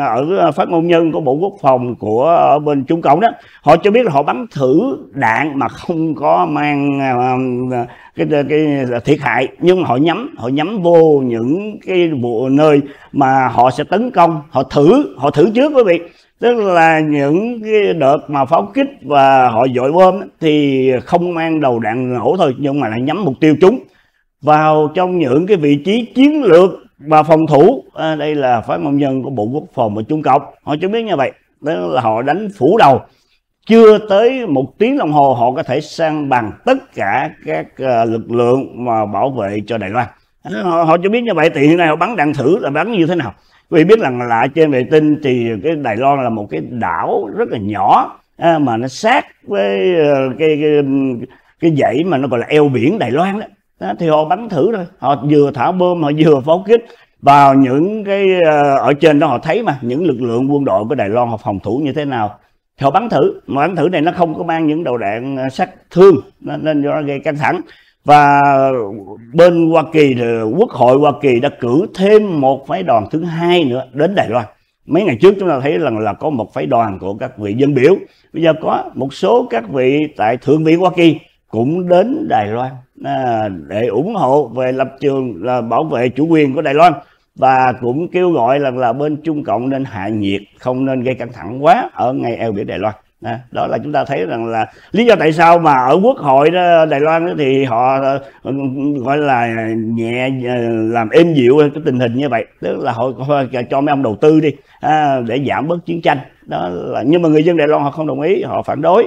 ở ờ, phát ngôn nhân của bộ quốc phòng của ở bên trung cộng đó họ cho biết là họ bắn thử đạn mà không có mang ờ, cái, cái thiệt hại nhưng họ nhắm họ nhắm vô những cái bộ nơi mà họ sẽ tấn công họ thử họ thử trước quý vị tức là những cái đợt mà pháo kích và họ dội bom thì không mang đầu đạn nổ thôi nhưng mà lại nhắm mục tiêu chúng vào trong những cái vị trí chiến lược và phòng thủ à, đây là phái mong nhân của bộ quốc phòng và trung cộng họ cho biết như vậy đó là họ đánh phủ đầu chưa tới một tiếng đồng hồ họ có thể sang bằng tất cả các uh, lực lượng mà bảo vệ cho Đài Loan họ, họ cho biết như vậy thì hiện nay họ bắn đạn thử là bắn như thế nào vì biết rằng là trên vệ tinh thì cái Đài Loan là một cái đảo rất là nhỏ à, mà nó sát với uh, cái, cái cái dãy mà nó gọi là eo biển Đài Loan đó đó, thì họ bắn thử rồi họ vừa thả bom họ vừa pháo kích vào những cái ờ, ở trên đó họ thấy mà những lực lượng quân đội của Đài Loan họ phòng thủ như thế nào thì họ bắn thử mà bắn thử này nó không có mang những đầu đạn ờ, sát thương nên do nó gây căng thẳng và bên Hoa Kỳ Quốc hội Hoa Kỳ đã cử thêm một phái đoàn thứ hai nữa đến Đài Loan mấy ngày trước chúng ta thấy rằng là có một phái đoàn của các vị dân biểu bây giờ có một số các vị tại thượng viện Hoa Kỳ cũng đến Đài Loan à, để ủng hộ về lập trường là bảo vệ chủ quyền của Đài Loan và cũng kêu gọi rằng là, là bên Trung Cộng nên hạ nhiệt không nên gây căng thẳng quá ở ngay eo biển Đài Loan À, đó là chúng ta thấy rằng là lý do tại sao mà ở quốc hội đó, Đài Loan đó thì họ ờ, gọi là nhẹ ờ, làm êm dịu cái tình hình như vậy tức là họ cho mấy ông đầu tư đi à, để giảm bớt chiến tranh đó là nhưng mà người dân Đài Loan họ không đồng ý họ phản đối